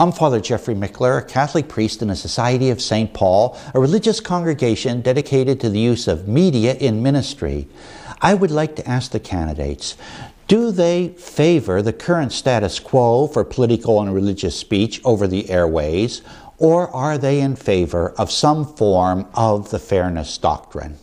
I'm Father Jeffrey Mickler, a Catholic priest in the Society of St. Paul, a religious congregation dedicated to the use of media in ministry. I would like to ask the candidates do they favor the current status quo for political and religious speech over the airways, or are they in favor of some form of the fairness doctrine?